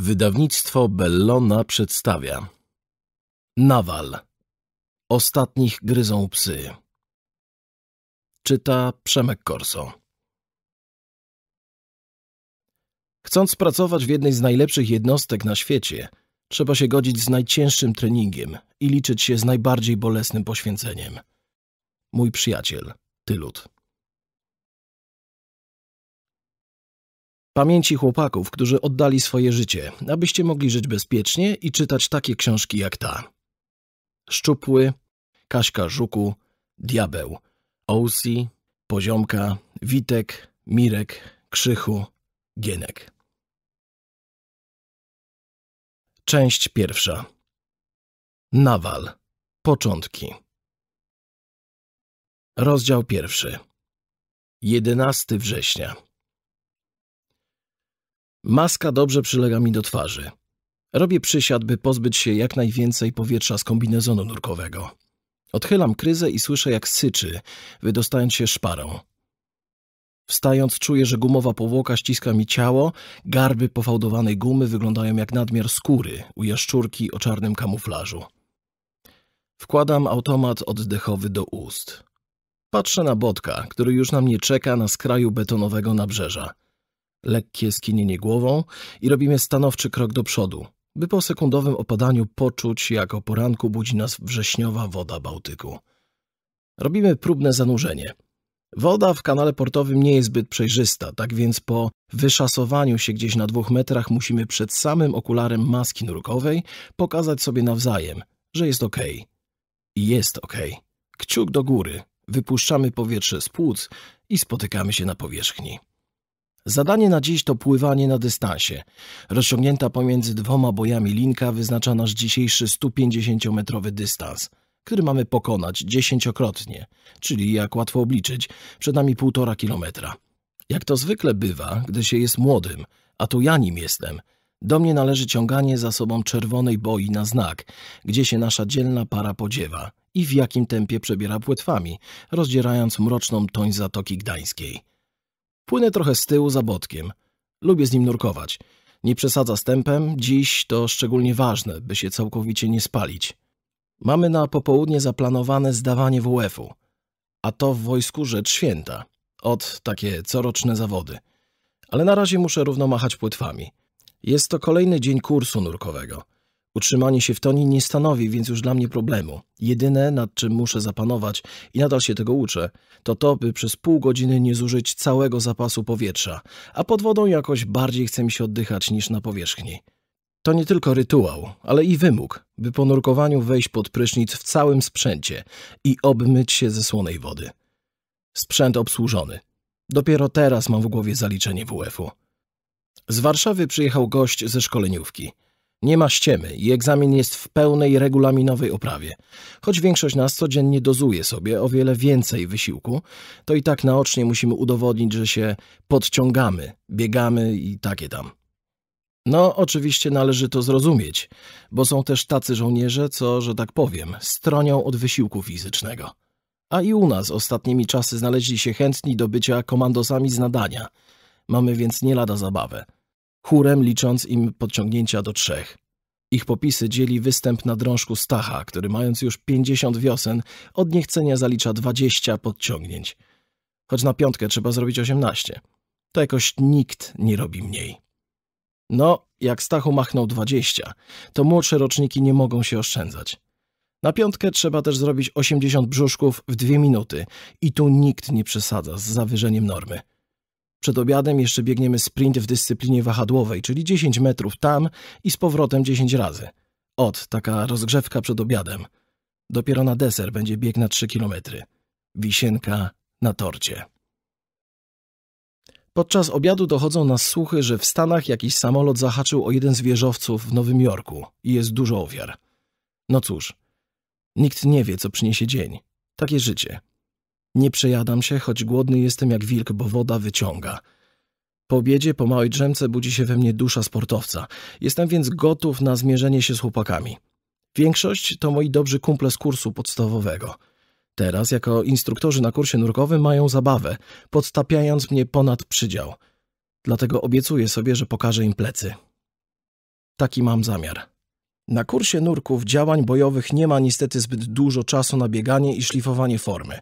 Wydawnictwo Bellona przedstawia Nawal Ostatnich gryzą psy Czyta Przemek Korso Chcąc pracować w jednej z najlepszych jednostek na świecie, trzeba się godzić z najcięższym treningiem i liczyć się z najbardziej bolesnym poświęceniem. Mój przyjaciel, Tylut. Pamięci chłopaków, którzy oddali swoje życie, abyście mogli żyć bezpiecznie i czytać takie książki jak ta. Szczupły, Kaśka Żuku, Diabeł, Ousi, Poziomka, Witek, Mirek, Krzychu, Gienek. Część pierwsza. Nawal. Początki. Rozdział pierwszy. 11 września. Maska dobrze przylega mi do twarzy. Robię przysiad, by pozbyć się jak najwięcej powietrza z kombinezonu nurkowego. Odchylam kryzę i słyszę, jak syczy, wydostając się szparą. Wstając czuję, że gumowa powłoka ściska mi ciało, garby pofałdowanej gumy wyglądają jak nadmiar skóry u jaszczurki o czarnym kamuflażu. Wkładam automat oddechowy do ust. Patrzę na Botka, który już na mnie czeka na skraju betonowego nabrzeża lekkie skinienie głową i robimy stanowczy krok do przodu, by po sekundowym opadaniu poczuć, jak o poranku budzi nas wrześniowa woda Bałtyku. Robimy próbne zanurzenie. Woda w kanale portowym nie jest zbyt przejrzysta, tak więc po wyszasowaniu się gdzieś na dwóch metrach musimy przed samym okularem maski nurkowej pokazać sobie nawzajem, że jest ok. I jest ok. Kciuk do góry, wypuszczamy powietrze z płuc i spotykamy się na powierzchni. Zadanie na dziś to pływanie na dystansie. Rozciągnięta pomiędzy dwoma bojami linka wyznacza nasz dzisiejszy 150-metrowy dystans, który mamy pokonać dziesięciokrotnie, czyli jak łatwo obliczyć, przed nami półtora kilometra. Jak to zwykle bywa, gdy się jest młodym, a to ja nim jestem, do mnie należy ciąganie za sobą czerwonej boi na znak, gdzie się nasza dzielna para podziewa i w jakim tempie przebiera płetwami, rozdzierając mroczną toń Zatoki Gdańskiej. Płynę trochę z tyłu za Botkiem. Lubię z nim nurkować. Nie przesadza z tempem, dziś to szczególnie ważne, by się całkowicie nie spalić. Mamy na popołudnie zaplanowane zdawanie WF-u, a to w wojsku rzecz święta. Od takie coroczne zawody. Ale na razie muszę równo machać płetwami. Jest to kolejny dzień kursu nurkowego – Utrzymanie się w tonie nie stanowi więc już dla mnie problemu. Jedyne, nad czym muszę zapanować i nadal się tego uczę, to to, by przez pół godziny nie zużyć całego zapasu powietrza, a pod wodą jakoś bardziej chce mi się oddychać niż na powierzchni. To nie tylko rytuał, ale i wymóg, by po nurkowaniu wejść pod prysznic w całym sprzęcie i obmyć się ze słonej wody. Sprzęt obsłużony. Dopiero teraz mam w głowie zaliczenie WF-u. Z Warszawy przyjechał gość ze szkoleniówki – nie ma ściemy i egzamin jest w pełnej regulaminowej oprawie. Choć większość nas codziennie dozuje sobie o wiele więcej wysiłku, to i tak naocznie musimy udowodnić, że się podciągamy, biegamy i takie tam. No, oczywiście należy to zrozumieć, bo są też tacy żołnierze, co, że tak powiem, stronią od wysiłku fizycznego. A i u nas ostatnimi czasy znaleźli się chętni do bycia komandosami z nadania. Mamy więc nie lada zabawę chórem licząc im podciągnięcia do trzech. Ich popisy dzieli występ na drążku Stacha, który mając już pięćdziesiąt wiosen, od niechcenia zalicza dwadzieścia podciągnięć. Choć na piątkę trzeba zrobić osiemnaście. To jakoś nikt nie robi mniej. No, jak Stachu machnął dwadzieścia, to młodsze roczniki nie mogą się oszczędzać. Na piątkę trzeba też zrobić osiemdziesiąt brzuszków w dwie minuty i tu nikt nie przesadza z zawyżeniem normy. Przed obiadem jeszcze biegniemy sprint w dyscyplinie wahadłowej, czyli 10 metrów tam i z powrotem 10 razy. Ot, taka rozgrzewka przed obiadem. Dopiero na deser będzie bieg na 3 kilometry. Wisienka na torcie. Podczas obiadu dochodzą nas słuchy, że w Stanach jakiś samolot zahaczył o jeden z wieżowców w Nowym Jorku i jest dużo ofiar. No cóż, nikt nie wie, co przyniesie dzień. Takie życie. Nie przejadam się, choć głodny jestem jak wilk, bo woda wyciąga. Po obiedzie, po małej drzemce budzi się we mnie dusza sportowca. Jestem więc gotów na zmierzenie się z chłopakami. Większość to moi dobrzy kumple z kursu podstawowego. Teraz, jako instruktorzy na kursie nurkowym, mają zabawę, podstapiając mnie ponad przydział. Dlatego obiecuję sobie, że pokażę im plecy. Taki mam zamiar. Na kursie nurków działań bojowych nie ma niestety zbyt dużo czasu na bieganie i szlifowanie formy.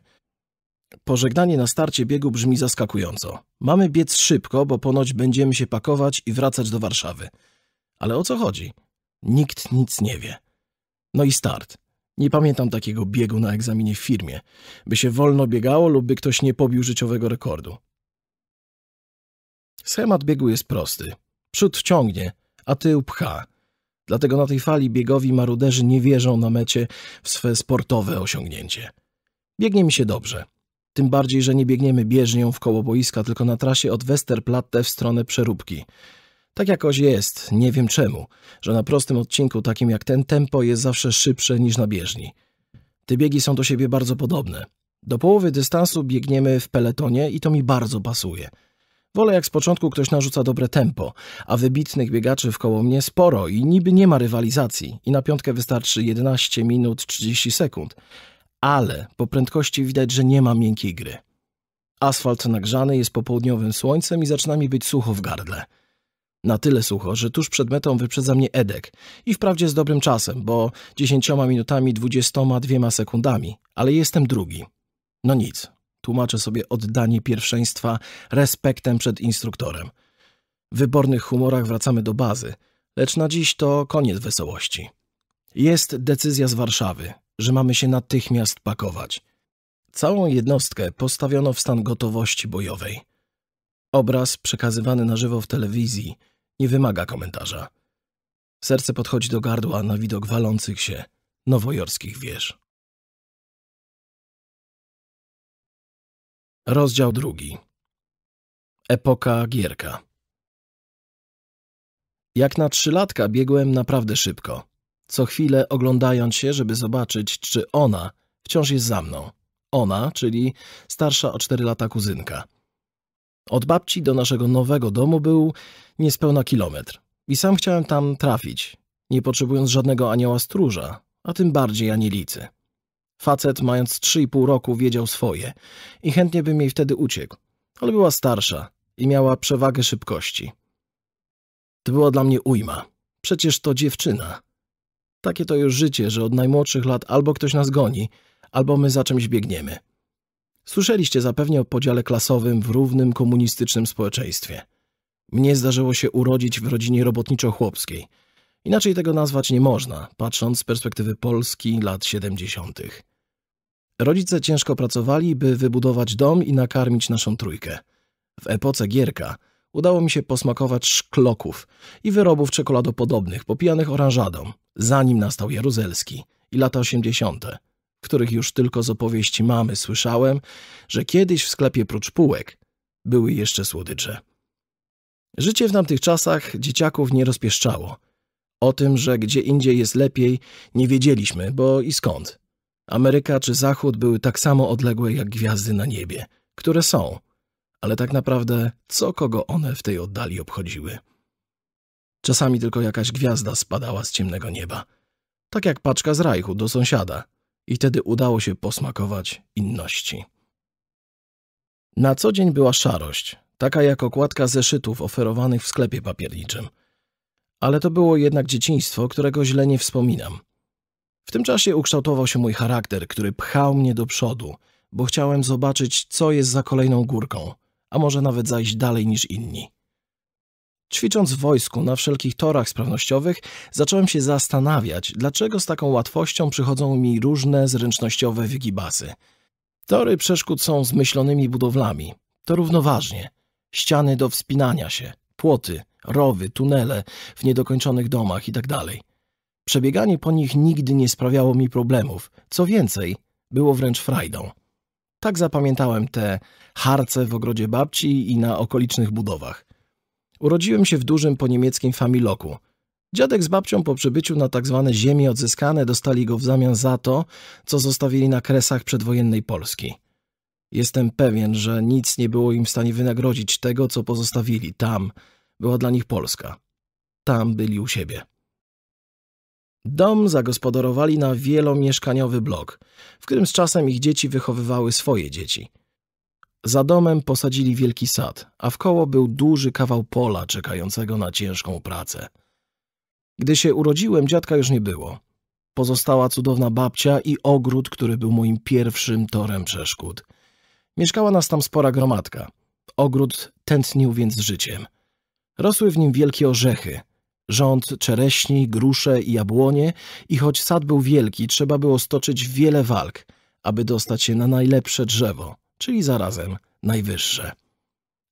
Pożegnanie na starcie biegu brzmi zaskakująco. Mamy biec szybko, bo ponoć będziemy się pakować i wracać do Warszawy. Ale o co chodzi? Nikt nic nie wie. No i start. Nie pamiętam takiego biegu na egzaminie w firmie, by się wolno biegało lub by ktoś nie pobił życiowego rekordu. Schemat biegu jest prosty. Przód ciągnie, a tył pcha. Dlatego na tej fali biegowi maruderzy nie wierzą na mecie w swe sportowe osiągnięcie. Biegnie mi się dobrze. Tym bardziej, że nie biegniemy bieżnią w koło boiska, tylko na trasie od Westerplatte w stronę przeróbki. Tak jakoś jest, nie wiem czemu, że na prostym odcinku takim jak ten tempo jest zawsze szybsze niż na bieżni. Te biegi są do siebie bardzo podobne. Do połowy dystansu biegniemy w peletonie i to mi bardzo pasuje. Wolę jak z początku ktoś narzuca dobre tempo, a wybitnych biegaczy wkoło mnie sporo i niby nie ma rywalizacji i na piątkę wystarczy 11 minut 30 sekund ale po prędkości widać, że nie ma miękkiej gry. Asfalt nagrzany jest popołudniowym słońcem i zaczyna mi być sucho w gardle. Na tyle sucho, że tuż przed metą wyprzedza mnie Edek. I wprawdzie z dobrym czasem, bo dziesięcioma minutami dwudziestoma dwiema sekundami, ale jestem drugi. No nic, tłumaczę sobie oddanie pierwszeństwa respektem przed instruktorem. W wybornych humorach wracamy do bazy, lecz na dziś to koniec wesołości. Jest decyzja z Warszawy, że mamy się natychmiast pakować. Całą jednostkę postawiono w stan gotowości bojowej. Obraz przekazywany na żywo w telewizji nie wymaga komentarza. Serce podchodzi do gardła na widok walących się nowojorskich wież. Rozdział drugi. Epoka Gierka. Jak na trzylatka biegłem naprawdę szybko co chwilę oglądając się, żeby zobaczyć, czy ona wciąż jest za mną. Ona, czyli starsza o cztery lata kuzynka. Od babci do naszego nowego domu był niespełna kilometr i sam chciałem tam trafić, nie potrzebując żadnego anioła stróża, a tym bardziej anielicy. Facet, mając trzy i pół roku, wiedział swoje i chętnie bym jej wtedy uciekł, ale była starsza i miała przewagę szybkości. To była dla mnie ujma. Przecież to dziewczyna, takie to już życie, że od najmłodszych lat albo ktoś nas goni, albo my za czymś biegniemy. Słyszeliście zapewne o podziale klasowym w równym komunistycznym społeczeństwie. Mnie zdarzyło się urodzić w rodzinie robotniczo-chłopskiej. Inaczej tego nazwać nie można, patrząc z perspektywy Polski lat 70. Rodzice ciężko pracowali, by wybudować dom i nakarmić naszą trójkę. W epoce Gierka udało mi się posmakować szkloków i wyrobów czekoladopodobnych popijanych oranżadą, zanim nastał Jaruzelski i lata osiemdziesiąte, w których już tylko z opowieści mamy słyszałem, że kiedyś w sklepie prócz półek były jeszcze słodycze. Życie w tamtych czasach dzieciaków nie rozpieszczało. O tym, że gdzie indziej jest lepiej, nie wiedzieliśmy, bo i skąd. Ameryka czy Zachód były tak samo odległe jak gwiazdy na niebie, które są – ale tak naprawdę co kogo one w tej oddali obchodziły. Czasami tylko jakaś gwiazda spadała z ciemnego nieba, tak jak paczka z rajchu do sąsiada, i wtedy udało się posmakować inności. Na co dzień była szarość, taka jak okładka zeszytów oferowanych w sklepie papierniczym. Ale to było jednak dzieciństwo, którego źle nie wspominam. W tym czasie ukształtował się mój charakter, który pchał mnie do przodu, bo chciałem zobaczyć, co jest za kolejną górką – a może nawet zajść dalej niż inni. Ćwicząc w wojsku na wszelkich torach sprawnościowych, zacząłem się zastanawiać, dlaczego z taką łatwością przychodzą mi różne zręcznościowe wygibasy. Tory przeszkód są zmyślonymi budowlami. To równoważnie. Ściany do wspinania się, płoty, rowy, tunele w niedokończonych domach itd. Tak Przebieganie po nich nigdy nie sprawiało mi problemów. Co więcej, było wręcz frajdą. Tak zapamiętałem te harce w ogrodzie babci i na okolicznych budowach. Urodziłem się w dużym poniemieckim familoku. Dziadek z babcią po przybyciu na tzw. Tak ziemie odzyskane dostali go w zamian za to, co zostawili na kresach przedwojennej Polski. Jestem pewien, że nic nie było im w stanie wynagrodzić tego, co pozostawili tam. Była dla nich Polska. Tam byli u siebie. Dom zagospodarowali na wielomieszkaniowy blok, w którym z czasem ich dzieci wychowywały swoje dzieci. Za domem posadzili wielki sad, a wkoło był duży kawał pola czekającego na ciężką pracę. Gdy się urodziłem, dziadka już nie było. Pozostała cudowna babcia i ogród, który był moim pierwszym torem przeszkód. Mieszkała nas tam spora gromadka. Ogród tętnił więc życiem. Rosły w nim wielkie orzechy, rząd, czereśni, grusze i jabłonie i choć sad był wielki, trzeba było stoczyć wiele walk, aby dostać się na najlepsze drzewo, czyli zarazem najwyższe.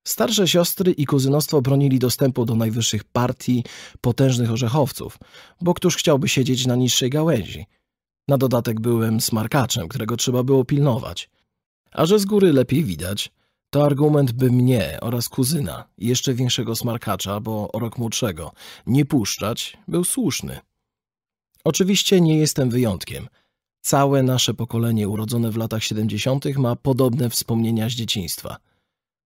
Starsze siostry i kuzynostwo bronili dostępu do najwyższych partii potężnych orzechowców, bo któż chciałby siedzieć na niższej gałęzi? Na dodatek byłem smarkaczem, którego trzeba było pilnować. A że z góry lepiej widać, to argument, by mnie oraz kuzyna, jeszcze większego smarkacza, bo o rok młodszego, nie puszczać, był słuszny. Oczywiście nie jestem wyjątkiem. Całe nasze pokolenie urodzone w latach 70. ma podobne wspomnienia z dzieciństwa.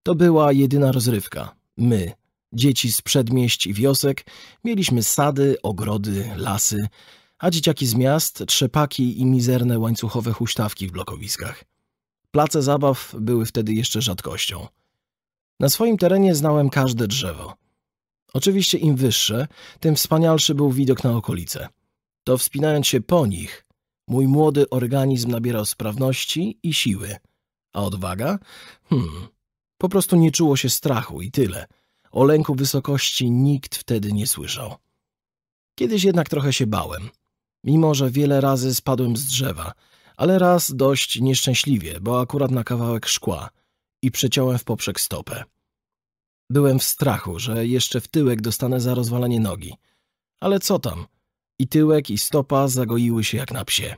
To była jedyna rozrywka. My, dzieci z przedmieść i wiosek, mieliśmy sady, ogrody, lasy, a dzieciaki z miast trzepaki i mizerne łańcuchowe huśtawki w blokowiskach. Place zabaw były wtedy jeszcze rzadkością. Na swoim terenie znałem każde drzewo. Oczywiście im wyższe, tym wspanialszy był widok na okolice. To wspinając się po nich, mój młody organizm nabierał sprawności i siły. A odwaga? Hmm. Po prostu nie czuło się strachu i tyle. O lęku wysokości nikt wtedy nie słyszał. Kiedyś jednak trochę się bałem. Mimo, że wiele razy spadłem z drzewa, ale raz dość nieszczęśliwie, bo akurat na kawałek szkła i przeciąłem w poprzek stopę. Byłem w strachu, że jeszcze w tyłek dostanę za rozwalenie nogi. Ale co tam? I tyłek, i stopa zagoiły się jak na psie.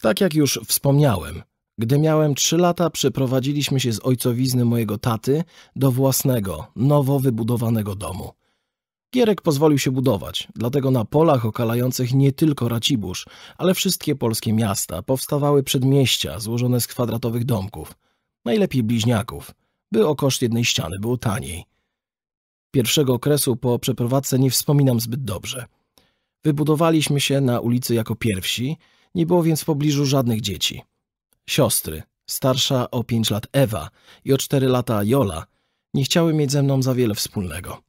Tak jak już wspomniałem, gdy miałem trzy lata, przeprowadziliśmy się z ojcowizny mojego taty do własnego, nowo wybudowanego domu. Gierek pozwolił się budować, dlatego na polach okalających nie tylko Racibórz, ale wszystkie polskie miasta powstawały przedmieścia złożone z kwadratowych domków, najlepiej bliźniaków, by o koszt jednej ściany było taniej. Pierwszego okresu po przeprowadzce nie wspominam zbyt dobrze. Wybudowaliśmy się na ulicy jako pierwsi, nie było więc w pobliżu żadnych dzieci. Siostry, starsza o pięć lat Ewa i o cztery lata Jola, nie chciały mieć ze mną za wiele wspólnego.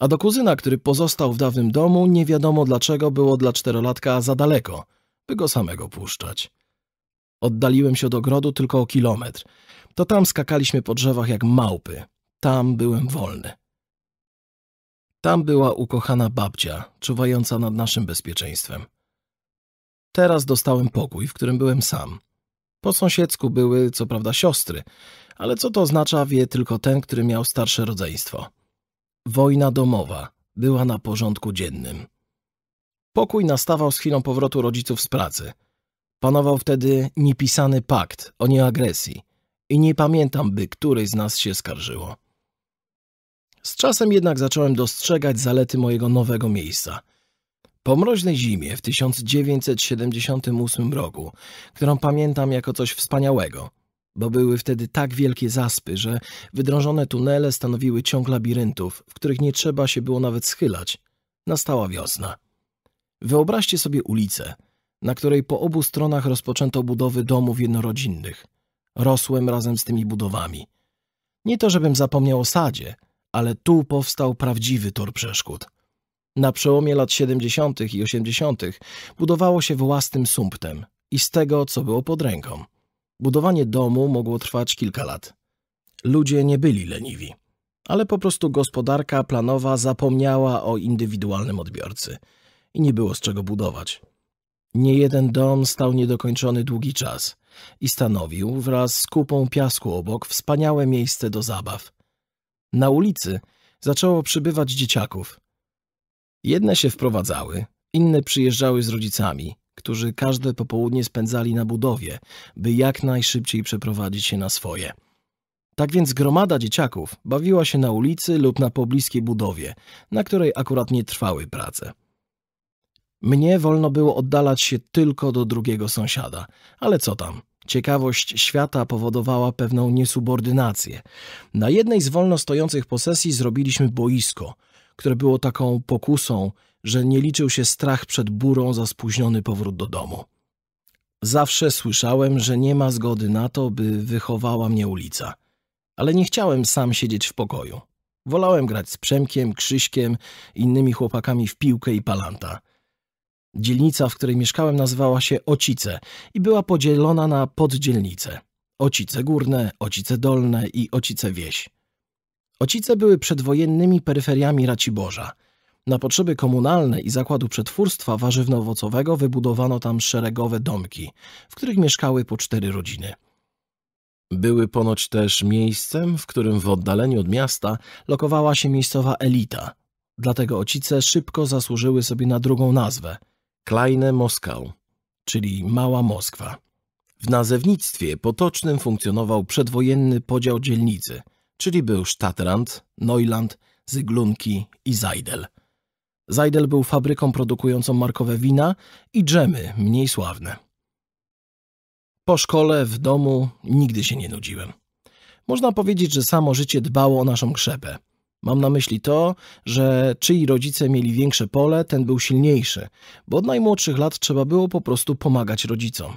A do kuzyna, który pozostał w dawnym domu, nie wiadomo dlaczego było dla czterolatka za daleko, by go samego puszczać. Oddaliłem się do ogrodu tylko o kilometr. To tam skakaliśmy po drzewach jak małpy. Tam byłem wolny. Tam była ukochana babcia, czuwająca nad naszym bezpieczeństwem. Teraz dostałem pokój, w którym byłem sam. Po sąsiedzku były, co prawda, siostry, ale co to oznacza, wie tylko ten, który miał starsze rodzeństwo. Wojna domowa była na porządku dziennym. Pokój nastawał z chwilą powrotu rodziców z pracy. Panował wtedy niepisany pakt o nieagresji i nie pamiętam, by której z nas się skarżyło. Z czasem jednak zacząłem dostrzegać zalety mojego nowego miejsca. Po mroźnej zimie w 1978 roku, którą pamiętam jako coś wspaniałego – bo były wtedy tak wielkie zaspy, że wydrążone tunele stanowiły ciąg labiryntów, w których nie trzeba się było nawet schylać. Nastała wiosna. Wyobraźcie sobie ulicę, na której po obu stronach rozpoczęto budowy domów jednorodzinnych. Rosłem razem z tymi budowami. Nie to, żebym zapomniał o sadzie, ale tu powstał prawdziwy tor przeszkód. Na przełomie lat 70. i 80. budowało się własnym sumptem i z tego, co było pod ręką. Budowanie domu mogło trwać kilka lat. Ludzie nie byli leniwi, ale po prostu gospodarka planowa zapomniała o indywidualnym odbiorcy i nie było z czego budować. Nie jeden dom stał niedokończony długi czas i stanowił wraz z kupą piasku obok wspaniałe miejsce do zabaw. Na ulicy zaczęło przybywać dzieciaków. Jedne się wprowadzały, inne przyjeżdżały z rodzicami, którzy każde popołudnie spędzali na budowie, by jak najszybciej przeprowadzić się na swoje. Tak więc gromada dzieciaków bawiła się na ulicy lub na pobliskiej budowie, na której akurat nie trwały prace. Mnie wolno było oddalać się tylko do drugiego sąsiada, ale co tam? Ciekawość świata powodowała pewną niesubordynację. Na jednej z wolno stojących posesji zrobiliśmy boisko, które było taką pokusą że nie liczył się strach przed burą za spóźniony powrót do domu. Zawsze słyszałem, że nie ma zgody na to, by wychowała mnie ulica. Ale nie chciałem sam siedzieć w pokoju. Wolałem grać z Przemkiem, Krzyśkiem, innymi chłopakami w piłkę i palanta. Dzielnica, w której mieszkałem, nazywała się Ocice i była podzielona na poddzielnice. Ocice Górne, Ocice Dolne i Ocice Wieś. Ocice były przedwojennymi peryferiami Raciborza – na potrzeby komunalne i zakładu przetwórstwa warzywno-owocowego wybudowano tam szeregowe domki, w których mieszkały po cztery rodziny. Były ponoć też miejscem, w którym w oddaleniu od miasta lokowała się miejscowa elita. Dlatego ocice szybko zasłużyły sobie na drugą nazwę – Kleine Moskau, czyli Mała Moskwa. W nazewnictwie potocznym funkcjonował przedwojenny podział dzielnicy, czyli był Stadtrand, Neuland, Zyglunki i Zajdel – Zajdel był fabryką produkującą markowe wina i dżemy, mniej sławne. Po szkole, w domu nigdy się nie nudziłem. Można powiedzieć, że samo życie dbało o naszą krzepę. Mam na myśli to, że czyi rodzice mieli większe pole, ten był silniejszy, bo od najmłodszych lat trzeba było po prostu pomagać rodzicom.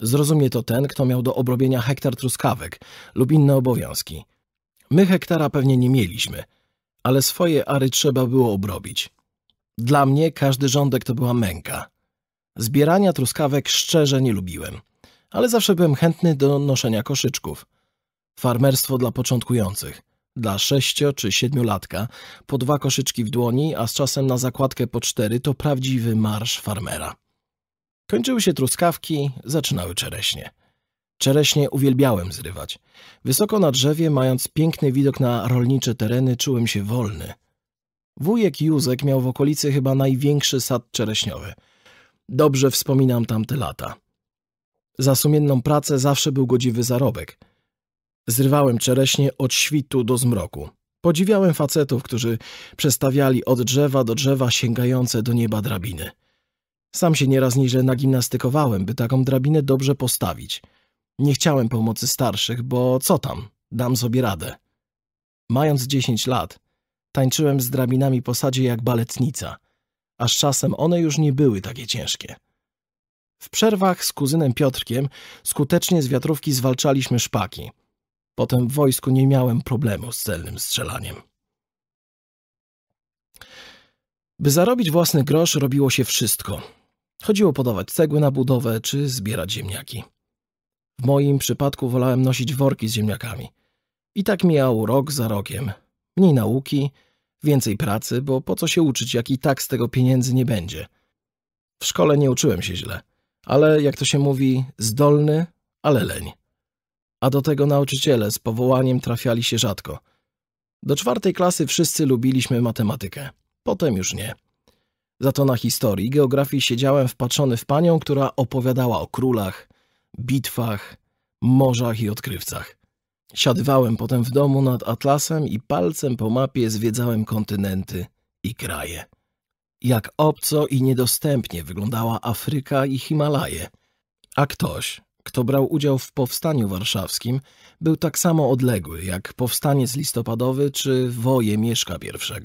Zrozumie to ten, kto miał do obrobienia hektar truskawek lub inne obowiązki. My hektara pewnie nie mieliśmy, ale swoje ary trzeba było obrobić. Dla mnie każdy rządek to była męka. Zbierania truskawek szczerze nie lubiłem, ale zawsze byłem chętny do noszenia koszyczków. Farmerstwo dla początkujących. Dla sześcio- czy siedmiolatka po dwa koszyczki w dłoni, a z czasem na zakładkę po cztery to prawdziwy marsz farmera. Kończyły się truskawki, zaczynały czereśnie. Czereśnie uwielbiałem zrywać. Wysoko na drzewie, mając piękny widok na rolnicze tereny, czułem się wolny, Wujek Józek miał w okolicy chyba największy sad czereśniowy. Dobrze wspominam tamte lata. Za sumienną pracę zawsze był godziwy zarobek. Zrywałem czereśnie od świtu do zmroku. Podziwiałem facetów, którzy przestawiali od drzewa do drzewa sięgające do nieba drabiny. Sam się nieraz nieźle nagimnastykowałem, by taką drabinę dobrze postawić. Nie chciałem pomocy starszych, bo co tam, dam sobie radę. Mając dziesięć lat, Tańczyłem z drabinami po sadzie jak baletnica, aż czasem one już nie były takie ciężkie. W przerwach z kuzynem Piotrkiem skutecznie z wiatrówki zwalczaliśmy szpaki. Potem w wojsku nie miałem problemu z celnym strzelaniem. By zarobić własny grosz robiło się wszystko. Chodziło podawać cegły na budowę czy zbierać ziemniaki. W moim przypadku wolałem nosić worki z ziemniakami. I tak mijał rok za rokiem, Mniej nauki, więcej pracy, bo po co się uczyć, jak i tak z tego pieniędzy nie będzie. W szkole nie uczyłem się źle, ale jak to się mówi, zdolny, ale leń. A do tego nauczyciele z powołaniem trafiali się rzadko. Do czwartej klasy wszyscy lubiliśmy matematykę, potem już nie. Za to na historii, geografii siedziałem wpatrzony w panią, która opowiadała o królach, bitwach, morzach i odkrywcach. Siadywałem potem w domu nad atlasem i palcem po mapie zwiedzałem kontynenty i kraje. Jak obco i niedostępnie wyglądała Afryka i Himalaje. A ktoś, kto brał udział w Powstaniu Warszawskim, był tak samo odległy jak Powstaniec Listopadowy czy Woje Mieszka I.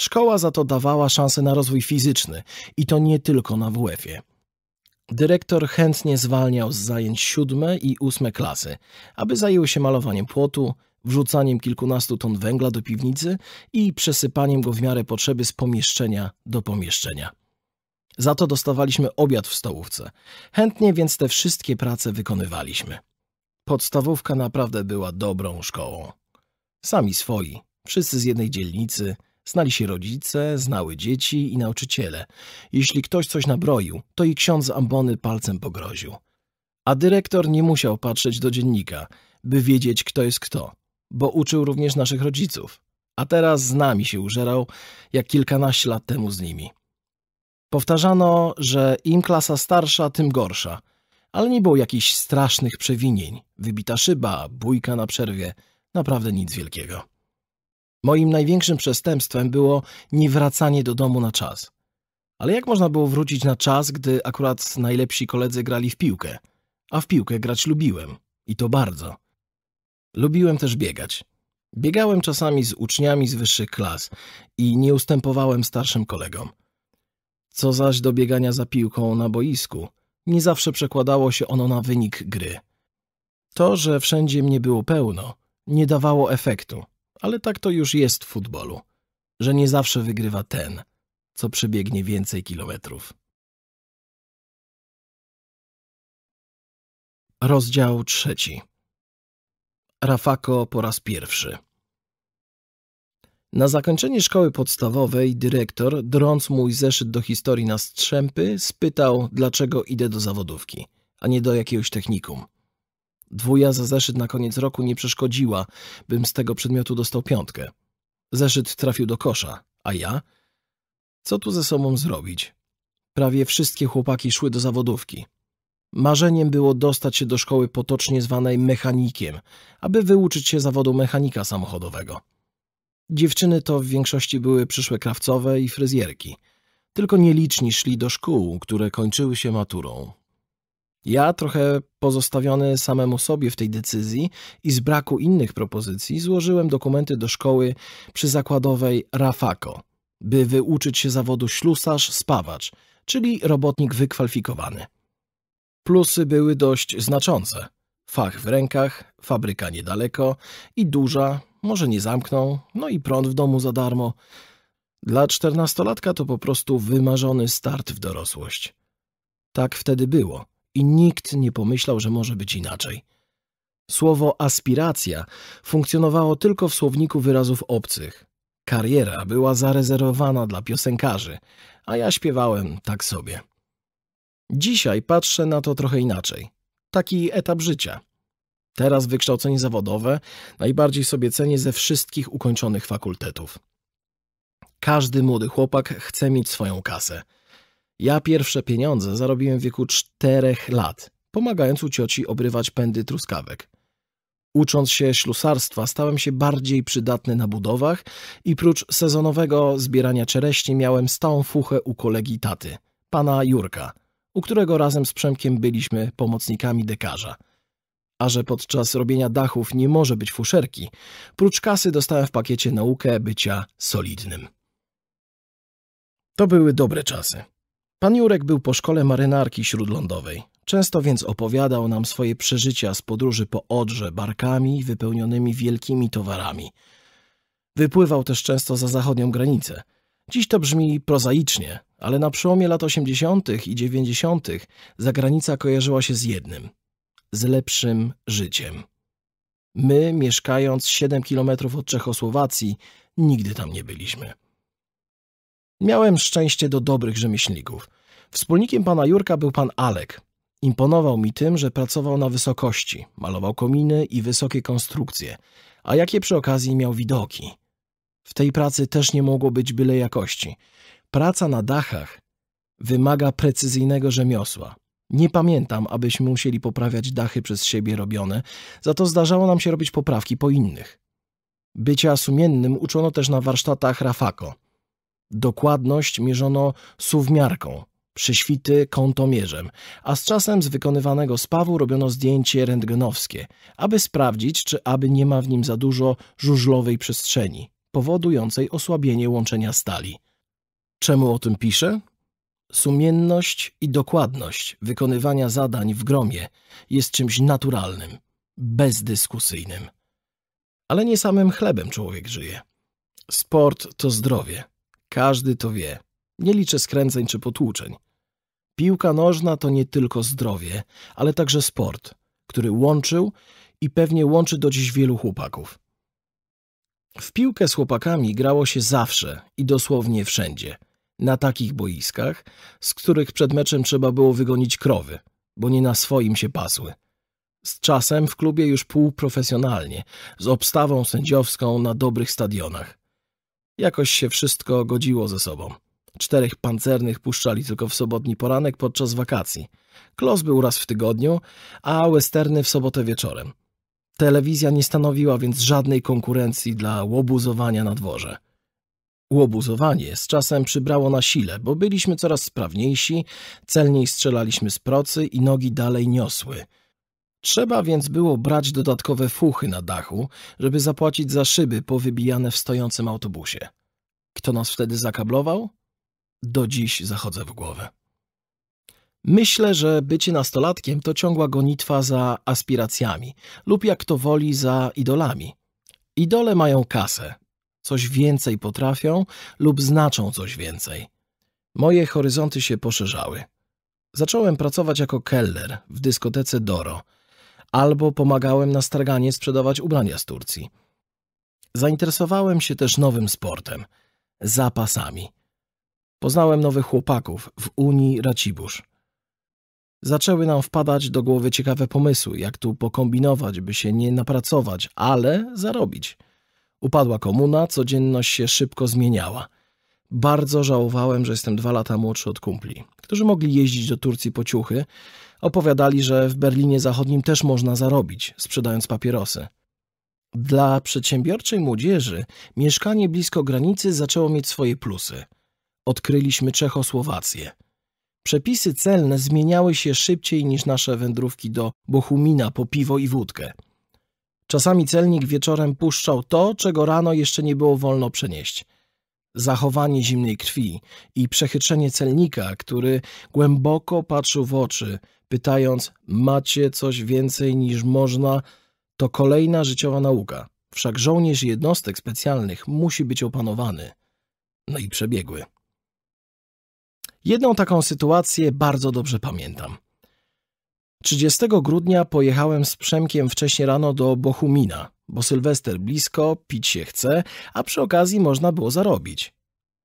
Szkoła za to dawała szansę na rozwój fizyczny i to nie tylko na WF-ie. Dyrektor chętnie zwalniał z zajęć siódme i ósme klasy, aby zajęły się malowaniem płotu, wrzucaniem kilkunastu ton węgla do piwnicy i przesypaniem go w miarę potrzeby z pomieszczenia do pomieszczenia. Za to dostawaliśmy obiad w stołówce. Chętnie więc te wszystkie prace wykonywaliśmy. Podstawówka naprawdę była dobrą szkołą. Sami swoi, wszyscy z jednej dzielnicy – Znali się rodzice, znały dzieci i nauczyciele. Jeśli ktoś coś nabroił, to i ksiądz ambony palcem pogroził. A dyrektor nie musiał patrzeć do dziennika, by wiedzieć kto jest kto, bo uczył również naszych rodziców. A teraz z nami się użerał, jak kilkanaście lat temu z nimi. Powtarzano, że im klasa starsza, tym gorsza, ale nie było jakichś strasznych przewinień. Wybita szyba, bójka na przerwie, naprawdę nic wielkiego. Moim największym przestępstwem było niewracanie do domu na czas. Ale jak można było wrócić na czas, gdy akurat najlepsi koledzy grali w piłkę? A w piłkę grać lubiłem. I to bardzo. Lubiłem też biegać. Biegałem czasami z uczniami z wyższych klas i nie ustępowałem starszym kolegom. Co zaś do biegania za piłką na boisku, nie zawsze przekładało się ono na wynik gry. To, że wszędzie mnie było pełno, nie dawało efektu. Ale tak to już jest w futbolu, że nie zawsze wygrywa ten, co przebiegnie więcej kilometrów. Rozdział trzeci. Rafako po raz pierwszy. Na zakończenie szkoły podstawowej dyrektor, drąc mój zeszyt do historii na strzępy, spytał, dlaczego idę do zawodówki, a nie do jakiegoś technikum. Dwuja za zeszyt na koniec roku nie przeszkodziła, bym z tego przedmiotu dostał piątkę. Zeszyt trafił do kosza, a ja? Co tu ze sobą zrobić? Prawie wszystkie chłopaki szły do zawodówki. Marzeniem było dostać się do szkoły potocznie zwanej mechanikiem, aby wyuczyć się zawodu mechanika samochodowego. Dziewczyny to w większości były przyszłe krawcowe i fryzjerki. Tylko nieliczni szli do szkół, które kończyły się maturą. Ja trochę pozostawiony samemu sobie w tej decyzji i z braku innych propozycji złożyłem dokumenty do szkoły przy zakładowej Rafako, by wyuczyć się zawodu ślusarz-spawacz, czyli robotnik wykwalifikowany. Plusy były dość znaczące. Fach w rękach, fabryka niedaleko i duża, może nie zamkną, no i prąd w domu za darmo. Dla czternastolatka to po prostu wymarzony start w dorosłość. Tak wtedy było i nikt nie pomyślał, że może być inaczej. Słowo aspiracja funkcjonowało tylko w słowniku wyrazów obcych. Kariera była zarezerwowana dla piosenkarzy, a ja śpiewałem tak sobie. Dzisiaj patrzę na to trochę inaczej. Taki etap życia. Teraz wykształcenie zawodowe najbardziej sobie cenię ze wszystkich ukończonych fakultetów. Każdy młody chłopak chce mieć swoją kasę. Ja pierwsze pieniądze zarobiłem w wieku czterech lat, pomagając u cioci obrywać pędy truskawek. Ucząc się ślusarstwa, stałem się bardziej przydatny na budowach i prócz sezonowego zbierania czereśni miałem stałą fuchę u kolegi taty, pana Jurka, u którego razem z Przemkiem byliśmy pomocnikami dekarza. A że podczas robienia dachów nie może być fuszerki, prócz kasy dostałem w pakiecie naukę bycia solidnym. To były dobre czasy. Pan Jurek był po szkole marynarki śródlądowej. Często więc opowiadał nam swoje przeżycia z podróży po Odrze barkami wypełnionymi wielkimi towarami. Wypływał też często za zachodnią granicę. Dziś to brzmi prozaicznie, ale na przełomie lat 80. i 90. zagranica kojarzyła się z jednym z lepszym życiem. My, mieszkając 7 kilometrów od Czechosłowacji, nigdy tam nie byliśmy. Miałem szczęście do dobrych rzemieślników. Wspólnikiem pana Jurka był pan Alek. Imponował mi tym, że pracował na wysokości, malował kominy i wysokie konstrukcje, a jakie przy okazji miał widoki. W tej pracy też nie mogło być byle jakości. Praca na dachach wymaga precyzyjnego rzemiosła. Nie pamiętam, abyśmy musieli poprawiać dachy przez siebie robione, za to zdarzało nam się robić poprawki po innych. Bycia sumiennym uczono też na warsztatach Rafako. Dokładność mierzono suwmiarką, prześwity kątomierzem, a z czasem z wykonywanego spawu robiono zdjęcie rentgenowskie, aby sprawdzić, czy aby nie ma w nim za dużo żużlowej przestrzeni, powodującej osłabienie łączenia stali. Czemu o tym piszę? Sumienność i dokładność wykonywania zadań w gromie jest czymś naturalnym, bezdyskusyjnym. Ale nie samym chlebem człowiek żyje. Sport to zdrowie. Każdy to wie. Nie liczę skręceń czy potłuczeń. Piłka nożna to nie tylko zdrowie, ale także sport, który łączył i pewnie łączy do dziś wielu chłopaków. W piłkę z chłopakami grało się zawsze i dosłownie wszędzie. Na takich boiskach, z których przed meczem trzeba było wygonić krowy, bo nie na swoim się pasły. Z czasem w klubie już półprofesjonalnie, z obstawą sędziowską na dobrych stadionach. Jakoś się wszystko godziło ze sobą. Czterech pancernych puszczali tylko w sobotni poranek podczas wakacji. Klos był raz w tygodniu, a westerny w sobotę wieczorem. Telewizja nie stanowiła więc żadnej konkurencji dla łobuzowania na dworze. Łobuzowanie z czasem przybrało na sile, bo byliśmy coraz sprawniejsi, celniej strzelaliśmy z procy i nogi dalej niosły – Trzeba więc było brać dodatkowe fuchy na dachu, żeby zapłacić za szyby powybijane w stojącym autobusie. Kto nas wtedy zakablował? Do dziś zachodzę w głowę. Myślę, że bycie nastolatkiem to ciągła gonitwa za aspiracjami lub jak to woli za idolami. Idole mają kasę, coś więcej potrafią lub znaczą coś więcej. Moje horyzonty się poszerzały. Zacząłem pracować jako keller w dyskotece Doro – albo pomagałem na starganie sprzedawać ubrania z Turcji. Zainteresowałem się też nowym sportem zapasami. Poznałem nowych chłopaków w Unii Racibórz. Zaczęły nam wpadać do głowy ciekawe pomysły, jak tu pokombinować, by się nie napracować, ale zarobić. Upadła komuna, codzienność się szybko zmieniała. Bardzo żałowałem, że jestem dwa lata młodszy od kumpli, którzy mogli jeździć do Turcji po ciuchy, Opowiadali, że w Berlinie Zachodnim też można zarobić, sprzedając papierosy. Dla przedsiębiorczej młodzieży mieszkanie blisko granicy zaczęło mieć swoje plusy. Odkryliśmy Czechosłowację. Przepisy celne zmieniały się szybciej niż nasze wędrówki do Bohumina po piwo i wódkę. Czasami celnik wieczorem puszczał to, czego rano jeszcze nie było wolno przenieść. Zachowanie zimnej krwi i przechytrzenie celnika, który głęboko patrzył w oczy, pytając: Macie coś więcej niż można? To kolejna życiowa nauka. Wszak żołnierz jednostek specjalnych musi być opanowany. No i przebiegły. Jedną taką sytuację bardzo dobrze pamiętam. 30 grudnia pojechałem z Przemkiem wcześniej rano do Bohumina, bo Sylwester blisko, pić się chce, a przy okazji można było zarobić.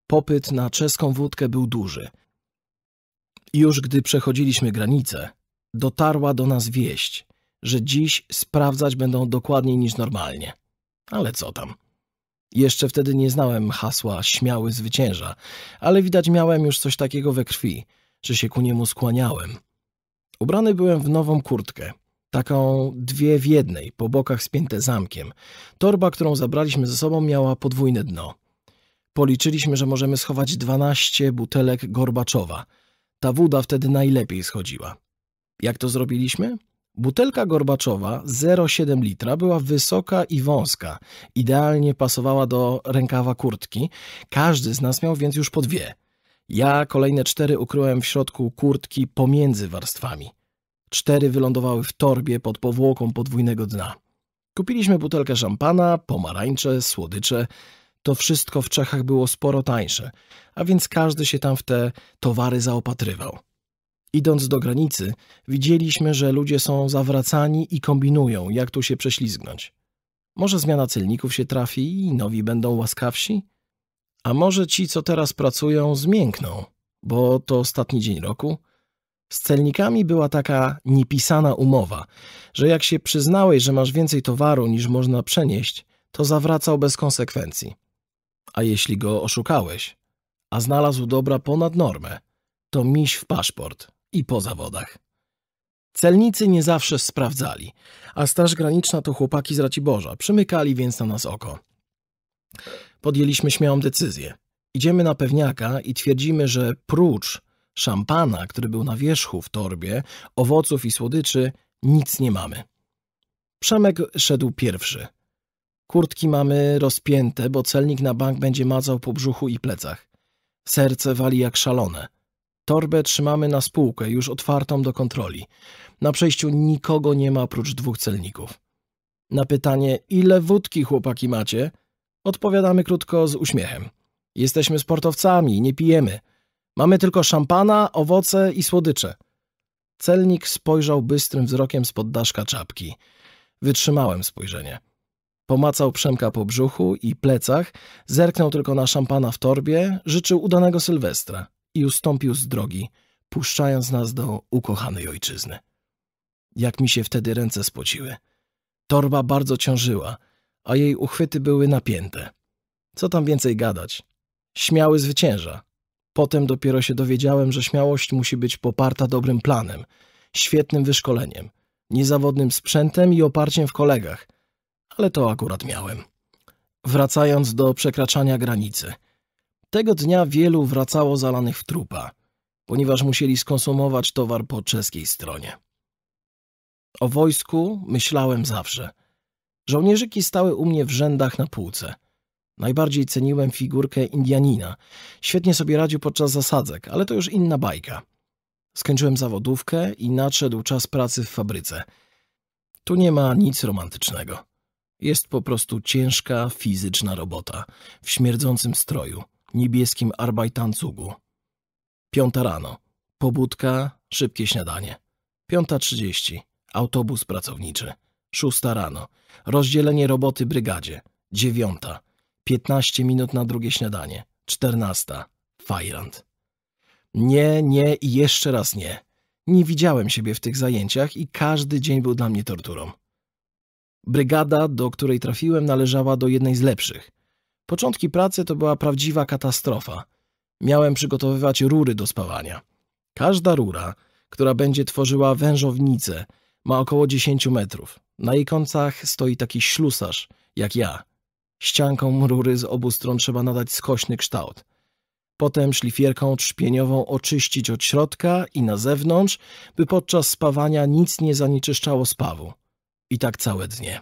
Popyt na czeską wódkę był duży – już gdy przechodziliśmy granicę, dotarła do nas wieść, że dziś sprawdzać będą dokładniej niż normalnie. Ale co tam? Jeszcze wtedy nie znałem hasła śmiały zwycięża, ale widać miałem już coś takiego we krwi, że się ku niemu skłaniałem. Ubrany byłem w nową kurtkę, taką dwie w jednej, po bokach spięte zamkiem. Torba, którą zabraliśmy ze sobą, miała podwójne dno. Policzyliśmy, że możemy schować dwanaście butelek Gorbaczowa – ta woda wtedy najlepiej schodziła. Jak to zrobiliśmy? Butelka gorbaczowa 0,7 litra była wysoka i wąska. Idealnie pasowała do rękawa kurtki. Każdy z nas miał więc już po dwie. Ja kolejne cztery ukryłem w środku kurtki pomiędzy warstwami. Cztery wylądowały w torbie pod powłoką podwójnego dna. Kupiliśmy butelkę szampana, pomarańcze, słodycze to wszystko w Czechach było sporo tańsze, a więc każdy się tam w te towary zaopatrywał. Idąc do granicy, widzieliśmy, że ludzie są zawracani i kombinują, jak tu się prześlizgnąć. Może zmiana celników się trafi i nowi będą łaskawsi? A może ci, co teraz pracują, zmiękną, bo to ostatni dzień roku? Z celnikami była taka niepisana umowa, że jak się przyznałeś, że masz więcej towaru niż można przenieść, to zawracał bez konsekwencji. A jeśli go oszukałeś, a znalazł dobra ponad normę, to miś w paszport i po zawodach. Celnicy nie zawsze sprawdzali, a Straż Graniczna to chłopaki z Raciborza, przymykali więc na nas oko. Podjęliśmy śmiałą decyzję. Idziemy na pewniaka i twierdzimy, że prócz szampana, który był na wierzchu w torbie, owoców i słodyczy, nic nie mamy. Przemek szedł pierwszy. Kurtki mamy rozpięte, bo celnik na bank będzie mazał po brzuchu i plecach. Serce wali jak szalone. Torbę trzymamy na spółkę, już otwartą do kontroli. Na przejściu nikogo nie ma oprócz dwóch celników. Na pytanie, ile wódki chłopaki macie, odpowiadamy krótko z uśmiechem. Jesteśmy sportowcami, nie pijemy. Mamy tylko szampana, owoce i słodycze. Celnik spojrzał bystrym wzrokiem spod daszka czapki. Wytrzymałem spojrzenie. Pomacał Przemka po brzuchu i plecach, zerknął tylko na szampana w torbie, życzył udanego Sylwestra i ustąpił z drogi, puszczając nas do ukochanej ojczyzny. Jak mi się wtedy ręce spociły. Torba bardzo ciążyła, a jej uchwyty były napięte. Co tam więcej gadać? Śmiały zwycięża. Potem dopiero się dowiedziałem, że śmiałość musi być poparta dobrym planem, świetnym wyszkoleniem, niezawodnym sprzętem i oparciem w kolegach – ale to akurat miałem. Wracając do przekraczania granicy. Tego dnia wielu wracało zalanych w trupa, ponieważ musieli skonsumować towar po czeskiej stronie. O wojsku myślałem zawsze. Żołnierzyki stały u mnie w rzędach na półce. Najbardziej ceniłem figurkę Indianina. Świetnie sobie radził podczas zasadzek, ale to już inna bajka. Skończyłem zawodówkę i nadszedł czas pracy w fabryce. Tu nie ma nic romantycznego. Jest po prostu ciężka, fizyczna robota, w śmierdzącym stroju, niebieskim arbajtancugu. Piąta rano. Pobudka, szybkie śniadanie. Piąta trzydzieści. Autobus pracowniczy. Szósta rano. Rozdzielenie roboty brygadzie. Dziewiąta. Piętnaście minut na drugie śniadanie. Czternasta. Fajrant. Nie, nie i jeszcze raz nie. Nie widziałem siebie w tych zajęciach i każdy dzień był dla mnie torturą. Brygada, do której trafiłem, należała do jednej z lepszych. Początki pracy to była prawdziwa katastrofa. Miałem przygotowywać rury do spawania. Każda rura, która będzie tworzyła wężownicę, ma około 10 metrów. Na jej końcach stoi taki ślusarz, jak ja. Ścianką rury z obu stron trzeba nadać skośny kształt. Potem szlifierką trzpieniową oczyścić od środka i na zewnątrz, by podczas spawania nic nie zanieczyszczało spawu. I tak całe dnie.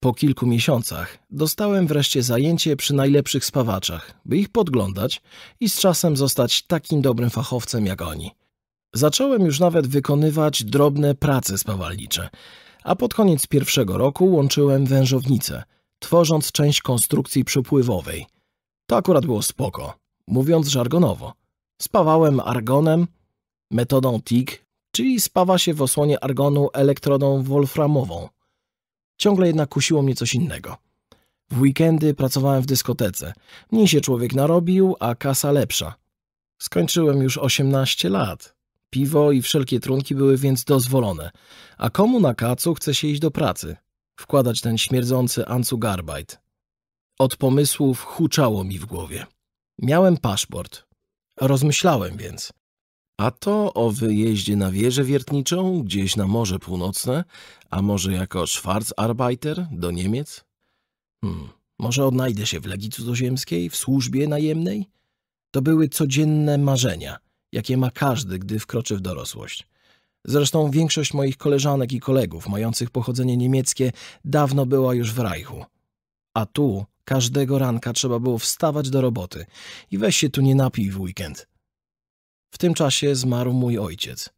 Po kilku miesiącach dostałem wreszcie zajęcie przy najlepszych spawaczach, by ich podglądać i z czasem zostać takim dobrym fachowcem jak oni. Zacząłem już nawet wykonywać drobne prace spawalnicze, a pod koniec pierwszego roku łączyłem wężownicę, tworząc część konstrukcji przepływowej. To akurat było spoko, mówiąc żargonowo. Spawałem argonem, metodą TIG, czyli spawa się w osłonie argonu elektrodą wolframową, Ciągle jednak kusiło mnie coś innego. W weekendy pracowałem w dyskotece. Mniej się człowiek narobił, a kasa lepsza. Skończyłem już 18 lat. Piwo i wszelkie trunki były więc dozwolone. A komu na kacu chce się iść do pracy? Wkładać ten śmierdzący Anzugarbeit. Od pomysłów huczało mi w głowie. Miałem paszport. Rozmyślałem więc. A to o wyjeździe na wieżę wiertniczą, gdzieś na Morze Północne, a może jako Schwarzarbeiter do Niemiec? Hmm, może odnajdę się w Legii Cudzoziemskiej, w służbie najemnej? To były codzienne marzenia, jakie ma każdy, gdy wkroczy w dorosłość. Zresztą większość moich koleżanek i kolegów mających pochodzenie niemieckie dawno była już w Reichu. A tu każdego ranka trzeba było wstawać do roboty i weź się tu nie napij w weekend – w tym czasie zmarł mój ojciec.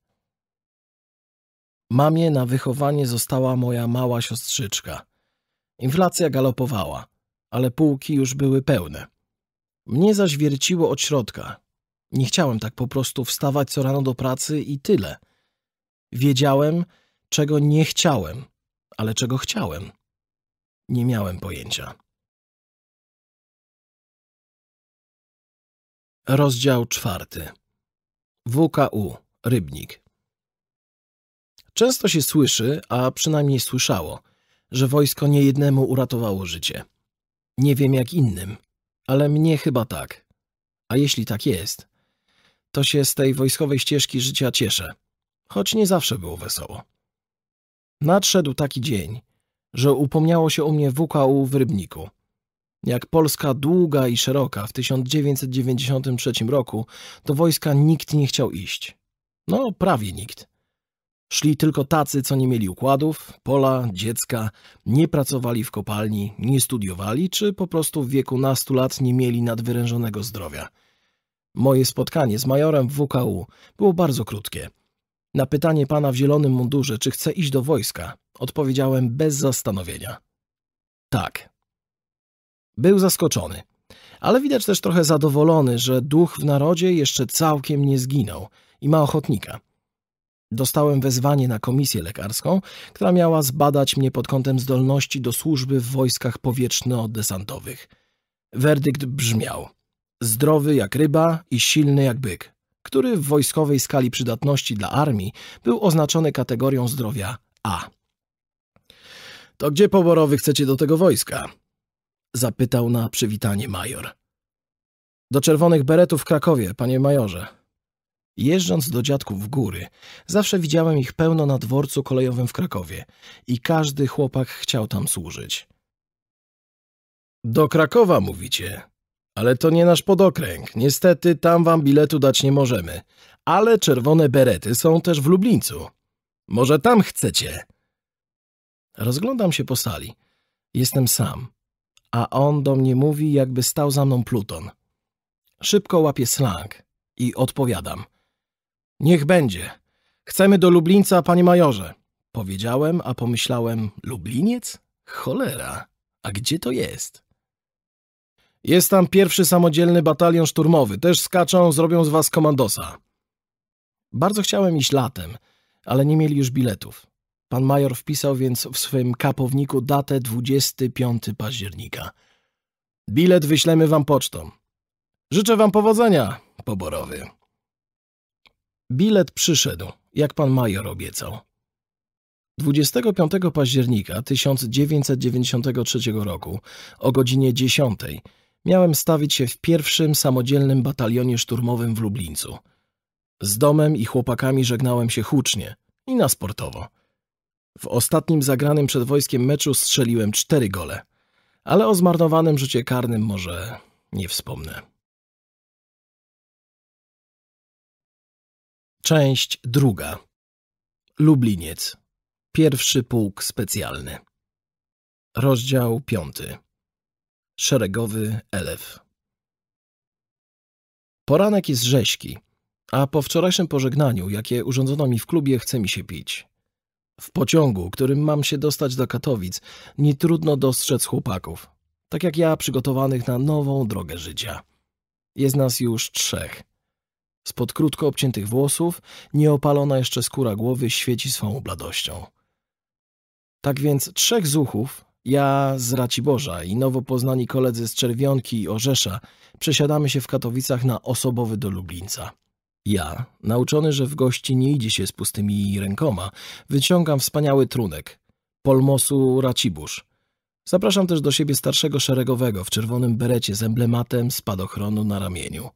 Mamie na wychowanie została moja mała siostrzyczka. Inflacja galopowała, ale półki już były pełne. Mnie zaś wierciło od środka. Nie chciałem tak po prostu wstawać co rano do pracy i tyle. Wiedziałem, czego nie chciałem, ale czego chciałem. Nie miałem pojęcia. Rozdział czwarty. WKU Rybnik. Często się słyszy, a przynajmniej słyszało, że wojsko niejednemu uratowało życie. Nie wiem jak innym, ale mnie chyba tak. A jeśli tak jest, to się z tej wojskowej ścieżki życia cieszę, choć nie zawsze było wesoło. Nadszedł taki dzień, że upomniało się o mnie WKU w Rybniku. Jak Polska długa i szeroka w 1993 roku do wojska nikt nie chciał iść. No, prawie nikt. Szli tylko tacy, co nie mieli układów, pola, dziecka, nie pracowali w kopalni, nie studiowali, czy po prostu w wieku nastu lat nie mieli nadwyrężonego zdrowia. Moje spotkanie z majorem w WKU było bardzo krótkie. Na pytanie pana w zielonym mundurze, czy chce iść do wojska, odpowiedziałem bez zastanowienia. Tak. Był zaskoczony, ale widać też trochę zadowolony, że duch w narodzie jeszcze całkiem nie zginął i ma ochotnika. Dostałem wezwanie na komisję lekarską, która miała zbadać mnie pod kątem zdolności do służby w wojskach powietrzno-desantowych. Werdykt brzmiał: zdrowy jak ryba i silny jak byk, który w wojskowej skali przydatności dla armii był oznaczony kategorią zdrowia A. To gdzie poborowy chcecie do tego wojska? zapytał na przywitanie major. Do Czerwonych Beretów w Krakowie, panie majorze. Jeżdżąc do dziadków w góry, zawsze widziałem ich pełno na dworcu kolejowym w Krakowie i każdy chłopak chciał tam służyć. Do Krakowa mówicie, ale to nie nasz podokręg. Niestety tam wam biletu dać nie możemy. Ale czerwone berety są też w Lublińcu. Może tam chcecie? Rozglądam się po sali. Jestem sam a on do mnie mówi, jakby stał za mną Pluton. Szybko łapię slang i odpowiadam. Niech będzie. Chcemy do Lublińca, panie majorze. Powiedziałem, a pomyślałem, Lubliniec? Cholera, a gdzie to jest? Jest tam pierwszy samodzielny batalion szturmowy. Też skaczą, zrobią z was komandosa. Bardzo chciałem iść latem, ale nie mieli już biletów. Pan major wpisał więc w swym kapowniku datę 25 października. Bilet wyślemy wam pocztą. Życzę wam powodzenia, poborowy. Bilet przyszedł, jak pan major obiecał. 25 października 1993 roku o godzinie 10 miałem stawić się w pierwszym samodzielnym batalionie szturmowym w Lublińcu. Z domem i chłopakami żegnałem się hucznie i na sportowo. W ostatnim zagranym przed wojskiem meczu strzeliłem cztery gole, ale o zmarnowanym rzucie karnym może nie wspomnę. Część druga. Lubliniec. Pierwszy pułk specjalny. Rozdział piąty. Szeregowy elef. Poranek jest rześki, a po wczorajszym pożegnaniu, jakie urządzono mi w klubie, chce mi się pić. W pociągu, którym mam się dostać do Katowic, nie trudno dostrzec chłopaków, tak jak ja, przygotowanych na nową drogę życia. Jest nas już trzech. Spod krótko obciętych włosów, nieopalona jeszcze skóra głowy świeci swą bladością. Tak więc trzech zuchów, ja z Raciborza i nowo poznani koledzy z Czerwionki i Orzesza, przesiadamy się w Katowicach na osobowy do Lublińca. Ja, nauczony, że w gości nie idzie się z pustymi rękoma, wyciągam wspaniały trunek. Polmosu Racibusz. Zapraszam też do siebie starszego szeregowego w czerwonym berecie z emblematem spadochronu na ramieniu.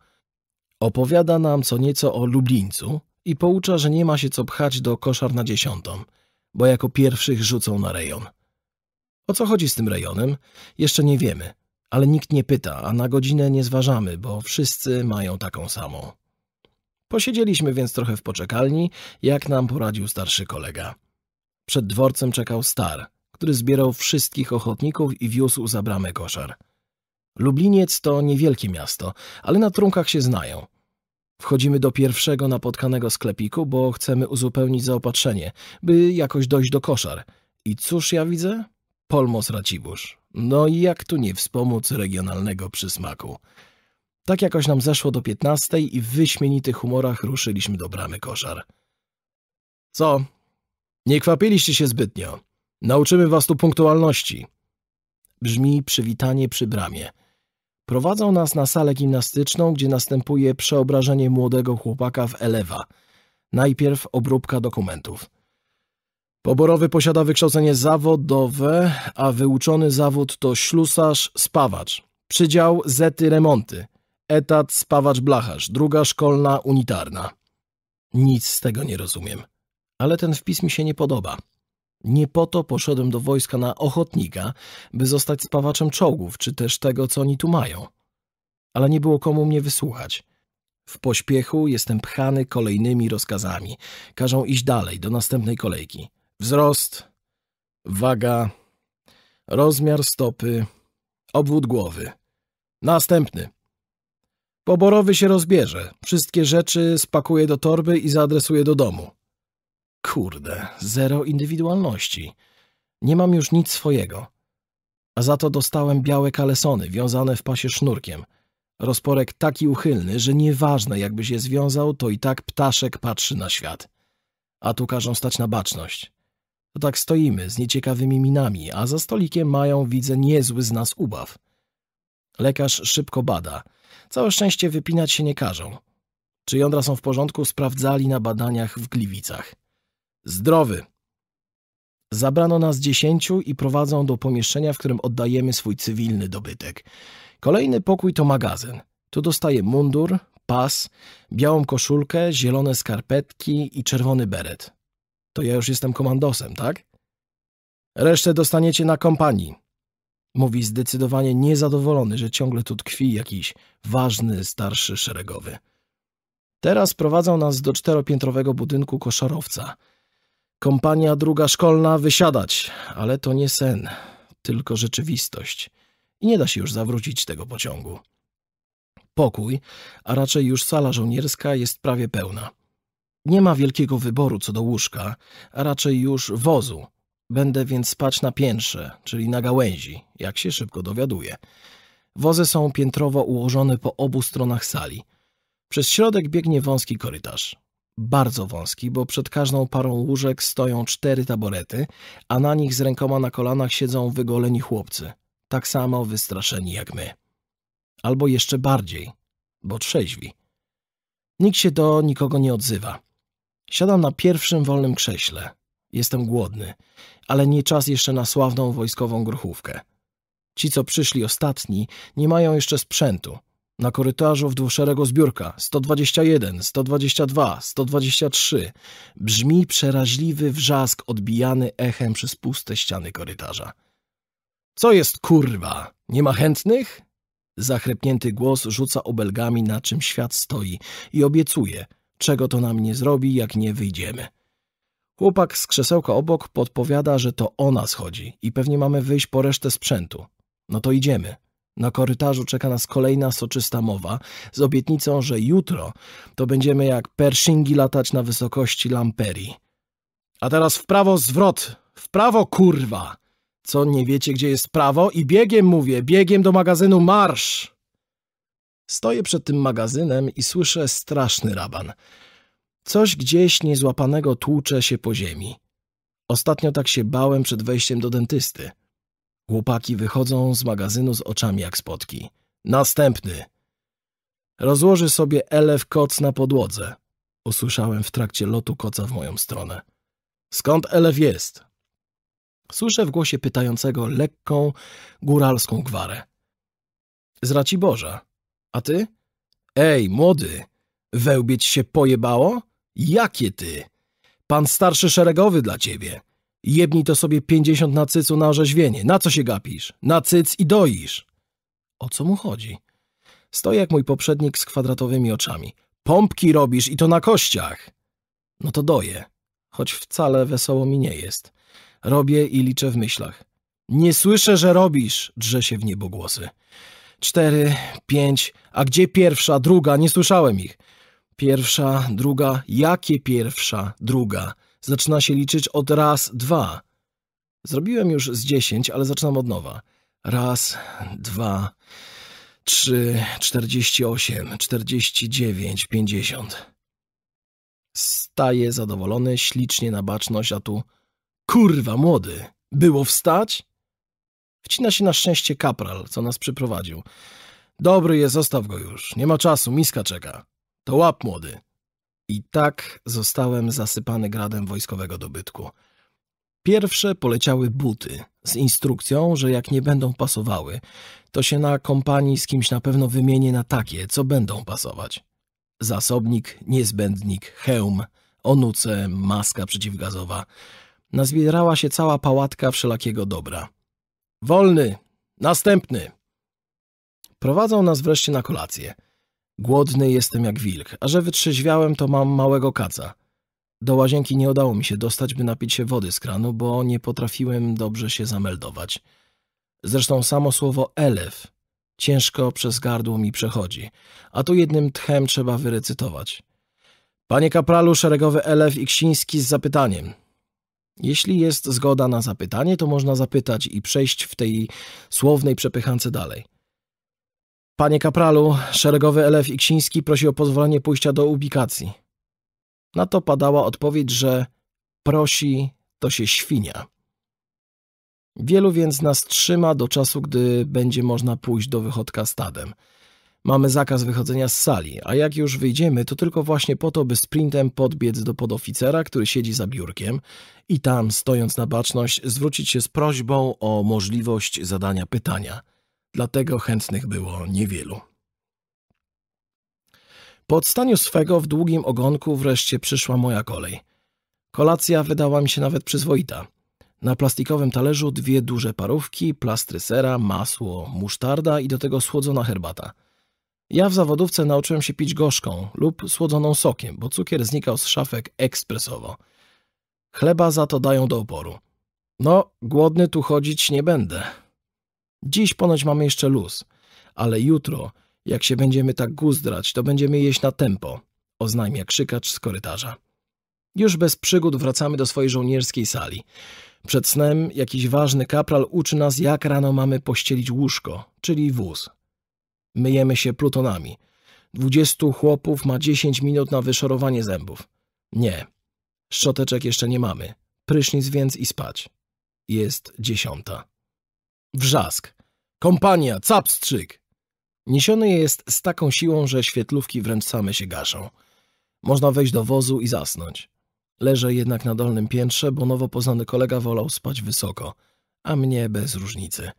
Opowiada nam co nieco o Lublińcu i poucza, że nie ma się co pchać do koszar na dziesiątą, bo jako pierwszych rzucą na rejon. O co chodzi z tym rejonem? Jeszcze nie wiemy, ale nikt nie pyta, a na godzinę nie zważamy, bo wszyscy mają taką samą. Posiedzieliśmy więc trochę w poczekalni, jak nam poradził starszy kolega. Przed dworcem czekał star, który zbierał wszystkich ochotników i wiózł za bramę koszar. Lubliniec to niewielkie miasto, ale na trunkach się znają. Wchodzimy do pierwszego napotkanego sklepiku, bo chcemy uzupełnić zaopatrzenie, by jakoś dojść do koszar. I cóż ja widzę? Polmos Racibusz. No i jak tu nie wspomóc regionalnego przysmaku. Tak jakoś nam zeszło do piętnastej i w wyśmienitych humorach ruszyliśmy do bramy koszar. Co? Nie kwapiliście się zbytnio. Nauczymy was tu punktualności. Brzmi przywitanie przy bramie. Prowadzą nas na salę gimnastyczną, gdzie następuje przeobrażenie młodego chłopaka w elewa. Najpierw obróbka dokumentów. Poborowy posiada wykształcenie zawodowe, a wyuczony zawód to ślusarz, spawacz. Przydział zety remonty etat spawacz-blacharz, druga szkolna unitarna. Nic z tego nie rozumiem. Ale ten wpis mi się nie podoba. Nie po to poszedłem do wojska na ochotnika, by zostać spawaczem czołgów, czy też tego, co oni tu mają. Ale nie było komu mnie wysłuchać. W pośpiechu jestem pchany kolejnymi rozkazami. Każą iść dalej, do następnej kolejki. Wzrost, waga, rozmiar stopy, obwód głowy. Następny. Poborowy się rozbierze, wszystkie rzeczy spakuje do torby i zaadresuje do domu. Kurde, zero indywidualności. Nie mam już nic swojego. A za to dostałem białe kalesony wiązane w pasie sznurkiem. Rozporek taki uchylny, że nieważne jakby się związał, to i tak ptaszek patrzy na świat. A tu każą stać na baczność. To tak stoimy, z nieciekawymi minami, a za stolikiem mają, widzę, niezły z nas ubaw. Lekarz szybko bada – Całe szczęście wypinać się nie każą. Czy jądra są w porządku, sprawdzali na badaniach w Gliwicach. Zdrowy! Zabrano nas dziesięciu i prowadzą do pomieszczenia, w którym oddajemy swój cywilny dobytek. Kolejny pokój to magazyn. Tu dostaję mundur, pas, białą koszulkę, zielone skarpetki i czerwony beret. To ja już jestem komandosem, tak? Resztę dostaniecie na kompanii. Mówi zdecydowanie niezadowolony, że ciągle tu tkwi jakiś ważny, starszy szeregowy. Teraz prowadzą nas do czteropiętrowego budynku koszarowca. Kompania druga szkolna wysiadać, ale to nie sen, tylko rzeczywistość. I nie da się już zawrócić tego pociągu. Pokój, a raczej już sala żołnierska jest prawie pełna. Nie ma wielkiego wyboru co do łóżka, a raczej już wozu, Będę więc spać na piętrze, czyli na gałęzi, jak się szybko dowiaduję. Wozy są piętrowo ułożone po obu stronach sali. Przez środek biegnie wąski korytarz. Bardzo wąski, bo przed każdą parą łóżek stoją cztery taborety, a na nich z rękoma na kolanach siedzą wygoleni chłopcy, tak samo wystraszeni jak my. Albo jeszcze bardziej, bo trzeźwi. Nikt się do nikogo nie odzywa. Siadam na pierwszym wolnym krześle, Jestem głodny, ale nie czas jeszcze na sławną wojskową gruchówkę. Ci, co przyszli ostatni, nie mają jeszcze sprzętu. Na korytarzu w dwuszerego zbiórka 121, 122, 123 brzmi przeraźliwy wrzask odbijany echem przez puste ściany korytarza. Co jest kurwa? Nie ma chętnych? Zachrypnięty głos rzuca obelgami na czym świat stoi i obiecuje, czego to nam nie zrobi, jak nie wyjdziemy. Chłopak z krzesełka obok podpowiada, że to ona schodzi i pewnie mamy wyjść po resztę sprzętu. No to idziemy. Na korytarzu czeka nas kolejna soczysta mowa z obietnicą, że jutro to będziemy jak pershingi latać na wysokości Lamperi. A teraz w prawo zwrot! W prawo, kurwa! Co, nie wiecie, gdzie jest prawo? I biegiem, mówię, biegiem do magazynu marsz! Stoję przed tym magazynem i słyszę straszny raban – Coś gdzieś niezłapanego tłucze się po ziemi. Ostatnio tak się bałem przed wejściem do dentysty. Chłopaki wychodzą z magazynu z oczami jak spotki. Następny! Rozłoży sobie elef koc na podłodze. Usłyszałem w trakcie lotu koca w moją stronę. Skąd elef jest? Słyszę w głosie pytającego lekką, góralską gwarę. Z Raciborza. A ty? Ej, młody, wełbieć się pojebało? Jakie ty? Pan starszy szeregowy dla ciebie. Jebnij to sobie pięćdziesiąt na cycu na orzeźwienie. Na co się gapisz? Na cyc i doisz. O co mu chodzi? Stoi jak mój poprzednik z kwadratowymi oczami. Pompki robisz i to na kościach. No to doję, choć wcale wesoło mi nie jest. Robię i liczę w myślach. Nie słyszę, że robisz, drze się w niebogłosy. Cztery, pięć, a gdzie pierwsza, druga, nie słyszałem ich pierwsza, druga, jakie pierwsza, druga. Zaczyna się liczyć od raz, dwa. Zrobiłem już z dziesięć, ale zaczynam od nowa. Raz, dwa, trzy, czterdzieści osiem, czterdzieści dziewięć, pięćdziesiąt. Staje zadowolony, ślicznie na baczność, a tu... Kurwa, młody! Było wstać? Wcina się na szczęście kapral, co nas przyprowadził. Dobry jest, zostaw go już. Nie ma czasu, miska czeka. To łap młody. I tak zostałem zasypany gradem wojskowego dobytku. Pierwsze poleciały buty z instrukcją, że jak nie będą pasowały, to się na kompanii z kimś na pewno wymienię na takie, co będą pasować. Zasobnik, niezbędnik, hełm, onuce, maska przeciwgazowa. Nazbierała się cała pałatka wszelakiego dobra. Wolny! Następny! Prowadzą nas wreszcie na kolację – Głodny jestem jak wilk, a że wytrzeźwiałem, to mam małego kaca. Do łazienki nie udało mi się dostać, by napić się wody z kranu, bo nie potrafiłem dobrze się zameldować. Zresztą samo słowo elef ciężko przez gardło mi przechodzi, a tu jednym tchem trzeba wyrecytować. Panie kapralu, szeregowy elef i Ksiński z zapytaniem. Jeśli jest zgoda na zapytanie, to można zapytać i przejść w tej słownej przepychance dalej. Panie kapralu, szeregowy Elef Ksiński prosi o pozwolenie pójścia do ubikacji. Na to padała odpowiedź, że prosi to się świnia. Wielu więc nas trzyma do czasu, gdy będzie można pójść do wychodka stadem. Mamy zakaz wychodzenia z sali, a jak już wyjdziemy, to tylko właśnie po to, by sprintem podbiec do podoficera, który siedzi za biurkiem i tam, stojąc na baczność, zwrócić się z prośbą o możliwość zadania pytania – dlatego chętnych było niewielu. Po odstaniu swego w długim ogonku wreszcie przyszła moja kolej. Kolacja wydała mi się nawet przyzwoita. Na plastikowym talerzu dwie duże parówki, plastry sera, masło, musztarda i do tego słodzona herbata. Ja w zawodówce nauczyłem się pić gorzką lub słodzoną sokiem, bo cukier znikał z szafek ekspresowo. Chleba za to dają do oporu. No, głodny tu chodzić nie będę. Dziś ponoć mamy jeszcze luz, ale jutro, jak się będziemy tak guzdrać, to będziemy jeść na tempo, oznajmia krzykacz z korytarza. Już bez przygód wracamy do swojej żołnierskiej sali. Przed snem jakiś ważny kapral uczy nas, jak rano mamy pościelić łóżko, czyli wóz. Myjemy się plutonami. Dwudziestu chłopów ma dziesięć minut na wyszorowanie zębów. Nie, szczoteczek jeszcze nie mamy. Prysznic więc i spać. Jest dziesiąta. Wrzask. Kompania, capstrzyk! Niesiony jest z taką siłą, że świetlówki wręcz same się gaszą. Można wejść do wozu i zasnąć. Leżę jednak na dolnym piętrze, bo nowo poznany kolega wolał spać wysoko, a mnie bez różnicy.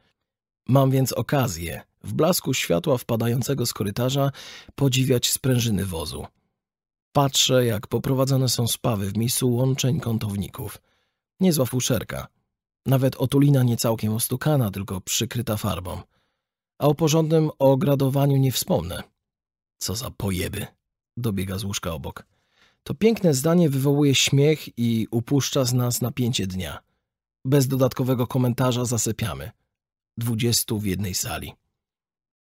Mam więc okazję, w blasku światła wpadającego z korytarza, podziwiać sprężyny wozu. Patrzę, jak poprowadzone są spawy w miejscu łączeń kątowników. Niezła fuszerka. Nawet otulina nie całkiem ostukana, tylko przykryta farbą. A o porządnym ogradowaniu nie wspomnę. Co za pojeby. Dobiega z łóżka obok. To piękne zdanie wywołuje śmiech i upuszcza z nas napięcie dnia. Bez dodatkowego komentarza zasypiamy. Dwudziestu w jednej sali.